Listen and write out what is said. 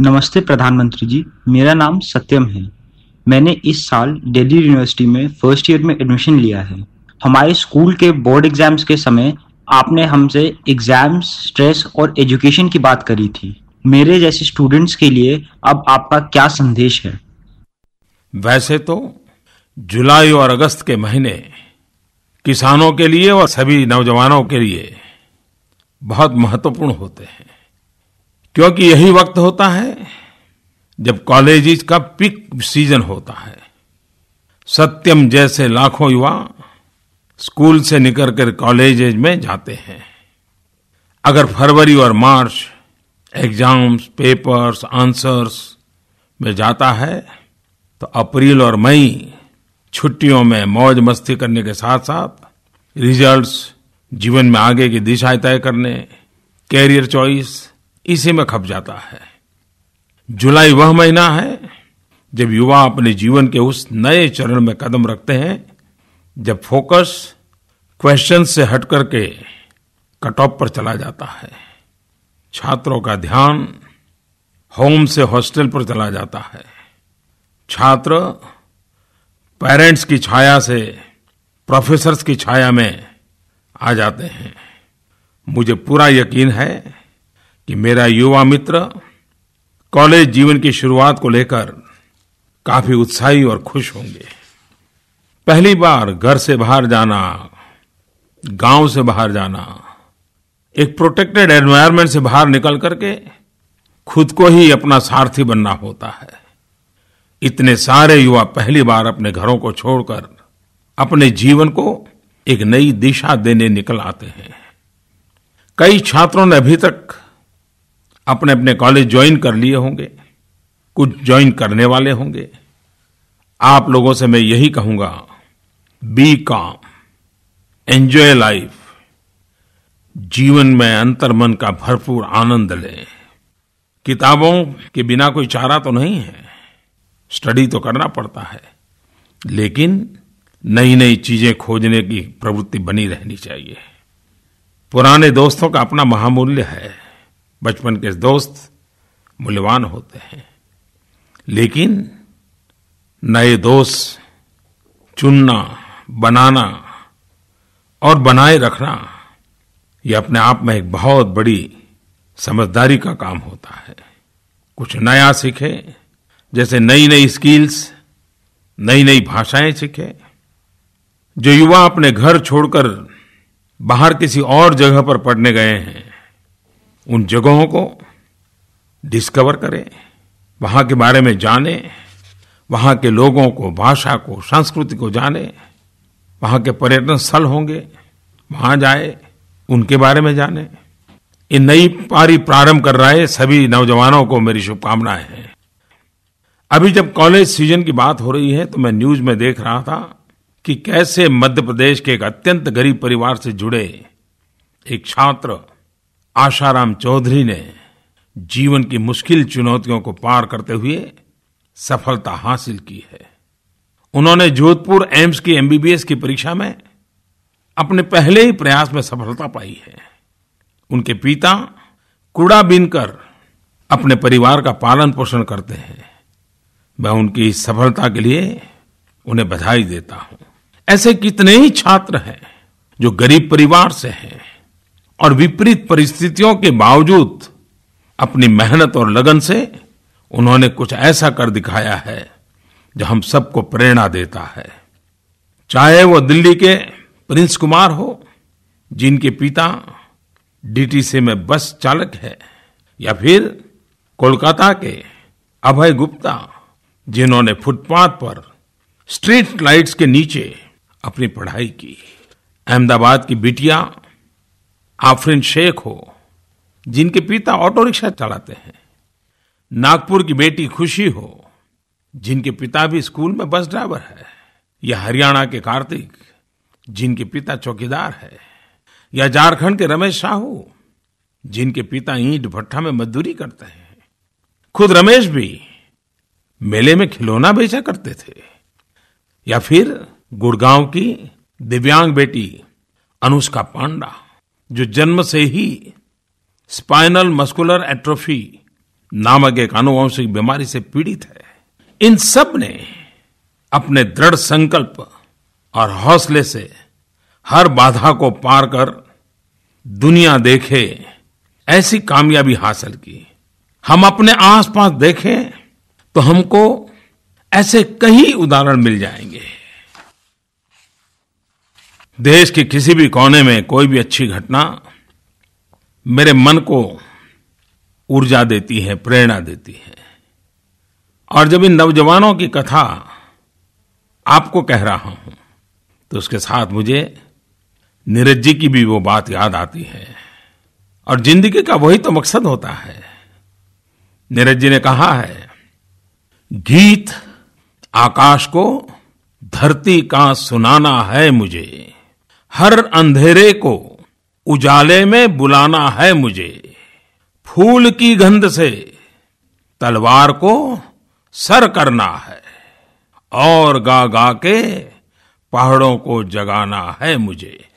नमस्ते प्रधानमंत्री जी मेरा नाम सत्यम है मैंने इस साल दिल्ली यूनिवर्सिटी में फर्स्ट ईयर में एडमिशन लिया है हमारे स्कूल के बोर्ड एग्जाम्स के समय आपने हमसे एग्जाम्स स्ट्रेस और एजुकेशन की बात करी थी मेरे जैसे स्टूडेंट्स के लिए अब आपका क्या संदेश है वैसे तो जुलाई और अगस्त के महीने किसानों के लिए और सभी नौजवानों के लिए बहुत महत्वपूर्ण होते हैं क्योंकि यही वक्त होता है जब कॉलेजेस का पिक सीजन होता है सत्यम जैसे लाखों युवा स्कूल से निकल कर कॉलेजेज में जाते हैं अगर फरवरी और मार्च एग्जाम्स पेपर्स आंसर्स में जाता है तो अप्रैल और मई छुट्टियों में मौज मस्ती करने के साथ साथ रिजल्ट्स जीवन में आगे की दिशाएं तय करने कैरियर चॉइस इसी में खप जाता है जुलाई वह महीना है जब युवा अपने जीवन के उस नए चरण में कदम रखते हैं जब फोकस क्वेश्चन से हट करके कट ऑफ पर चला जाता है छात्रों का ध्यान होम से हॉस्टल पर चला जाता है छात्र पेरेंट्स की छाया से प्रोफेसर्स की छाया में आ जाते हैं मुझे पूरा यकीन है कि मेरा युवा मित्र कॉलेज जीवन की शुरुआत को लेकर काफी उत्साही और खुश होंगे पहली बार घर से बाहर जाना गांव से बाहर जाना एक प्रोटेक्टेड एनवायरनमेंट से बाहर निकल करके खुद को ही अपना सारथी बनना होता है इतने सारे युवा पहली बार अपने घरों को छोड़कर अपने जीवन को एक नई दिशा देने निकल आते हैं कई छात्रों ने अभी तक अपने अपने कॉलेज ज्वाइन कर लिए होंगे कुछ ज्वाइन करने वाले होंगे आप लोगों से मैं यही कहूंगा बी काम एंजॉय लाइफ जीवन में अंतर्मन का भरपूर आनंद लें किताबों के बिना कोई चारा तो नहीं है स्टडी तो करना पड़ता है लेकिन नई नई चीजें खोजने की प्रवृत्ति बनी रहनी चाहिए पुराने दोस्तों का अपना महामूल्य है बचपन के दोस्त मूल्यवान होते हैं लेकिन नए दोस्त चुनना बनाना और बनाए रखना ये अपने आप में एक बहुत बड़ी समझदारी का काम होता है कुछ नया सीखे जैसे नई नई स्किल्स नई नई भाषाएं सीखे जो युवा अपने घर छोड़कर बाहर किसी और जगह पर पढ़ने गए हैं उन जगहों को डिस्कवर करें वहाँ के बारे में जाने वहाँ के लोगों को भाषा को संस्कृति को जाने वहाँ के पर्यटन स्थल होंगे वहाँ जाए उनके बारे में जाने ये नई पारी प्रारंभ कर रहे सभी नौजवानों को मेरी शुभकामनाएं हैं अभी जब कॉलेज सीजन की बात हो रही है तो मैं न्यूज में देख रहा था कि कैसे मध्य प्रदेश के एक अत्यंत गरीब परिवार से जुड़े एक छात्र आशाराम चौधरी ने जीवन की मुश्किल चुनौतियों को पार करते हुए सफलता हासिल की है उन्होंने जोधपुर एम्स की एमबीबीएस की परीक्षा में अपने पहले ही प्रयास में सफलता पाई है उनके पिता कूड़ा बीनकर अपने परिवार का पालन पोषण करते हैं मैं उनकी इस सफलता के लिए उन्हें बधाई देता हूं ऐसे कितने ही छात्र हैं जो गरीब परिवार से हैं और विपरीत परिस्थितियों के बावजूद अपनी मेहनत और लगन से उन्होंने कुछ ऐसा कर दिखाया है जो हम सबको प्रेरणा देता है चाहे वो दिल्ली के प्रिंस कुमार हो जिनके पिता डीटीसी में बस चालक है या फिर कोलकाता के अभय गुप्ता जिन्होंने फुटपाथ पर स्ट्रीट लाइट्स के नीचे अपनी पढ़ाई की अहमदाबाद की बिटिया आफरीन शेख हो जिनके पिता ऑटो रिक्शा चलाते हैं नागपुर की बेटी खुशी हो जिनके पिता भी स्कूल में बस ड्राइवर है या हरियाणा के कार्तिक जिनके पिता चौकीदार है या झारखंड के रमेश साहू जिनके पिता ईंट भट्ठा में मजदूरी करते हैं खुद रमेश भी मेले में खिलौना बेचा करते थे या फिर गुड़गांव की दिव्यांग बेटी अनुष्का पांडा जो जन्म से ही स्पाइनल मस्कुलर एट्रोफी नामक एक आनुवंशिक बीमारी से पीड़ित है इन सब ने अपने दृढ़ संकल्प और हौसले से हर बाधा को पार कर दुनिया देखे ऐसी कामयाबी हासिल की हम अपने आसपास देखें तो हमको ऐसे कई उदाहरण मिल जाएंगे देश के किसी भी कोने में कोई भी अच्छी घटना मेरे मन को ऊर्जा देती है प्रेरणा देती है और जब इन नौजवानों की कथा आपको कह रहा हूं तो उसके साथ मुझे नीरज जी की भी वो बात याद आती है और जिंदगी का वही तो मकसद होता है नीरज जी ने कहा है गीत आकाश को धरती का सुनाना है मुझे हर अंधेरे को उजाले में बुलाना है मुझे फूल की गंध से तलवार को सर करना है और गा गा के पहाड़ों को जगाना है मुझे